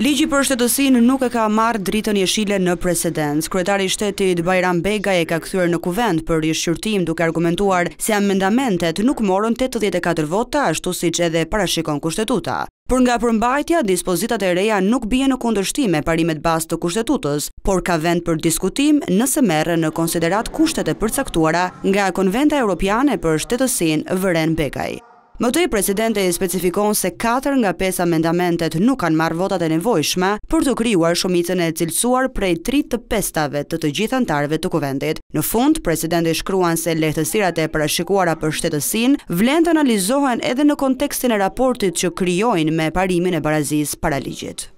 Ligji për shtetësin nuk e ka marrë dritën jeshile në precedens. Kretari shtetit Bajram Begaj e ka këthyrë në kuvend për rishqyrtim duke argumentuar se amendamentet nuk morën 84 vota ashtu si që edhe parashikon kushtetuta. Për nga përmbajtja, dispozitat e reja nuk bje në kundështime parimet bas të kushtetutës, por ka vend për diskutim nëse merë në konsiderat kushtet e përcaktuara nga Konventa Europiane për shtetësin Vëren Begaj. Më të i presidente i specifikon se 4 nga 5 amendamentet nuk kanë marrë votat e nevojshma për të kryuar shumicën e cilësuar prej 3 të pestave të të gjithantarve të kuvendit. Në fund, presidente i shkruan se lehtësirat e prashikuara për shtetësin vlenë të analizohen edhe në kontekstin e raportit që kryojnë me parimin e barazis paraligjit.